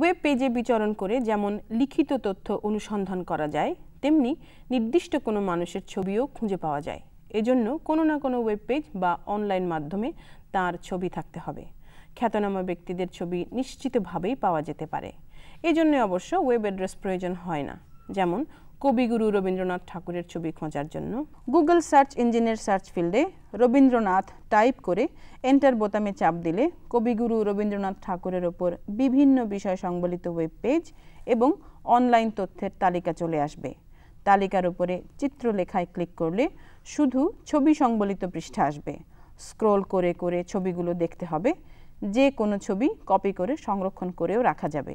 web পেজে বিচরণ করে যেমন লিখিত তথ্য অনুসন্ধান করা যায় তেমনি নির্দিষ্ট কোনো মানুষের ছবিও খুঁজে পাওয়া যায় এজন্য কোনো না কোনো ওয়েব পেজ বা অনলাইন মাধ্যমে তার ছবি থাকতে হবে খ্যাতনামা ব্যক্তিদের ছবি নিশ্চিতভাবেই পাওয়া যেতে পারে এজন্য অবশ্য ওয়েব অ্যাড্রেস প্রয়োজন হয় না যেমন কবিগুরু রবীন্দ্রনাথ ঠাকুরের ছবি খোঁজার জন্য গুগল সার্চ ইঞ্জিনের সার্চ ফিল্ডে রবীন্দ্রনাথ টাইপ করে এন্টার বোতামে চাপ দিলে কবিগুরু রবীন্দ্রনাথ ঠাকুরের ওপর বিভিন্ন বিষয় সংবলিত ওয়েব পেজ এবং অনলাইন তথ্যের তালিকা চলে আসবে তালিকার উপরে চিত্রলেখায় ক্লিক করলে শুধু ছবি সংবলিত পৃষ্ঠা আসবে স্ক্রোল করে করে ছবিগুলো দেখতে হবে যে কোনো ছবি কপি করে সংরক্ষণ করেও রাখা যাবে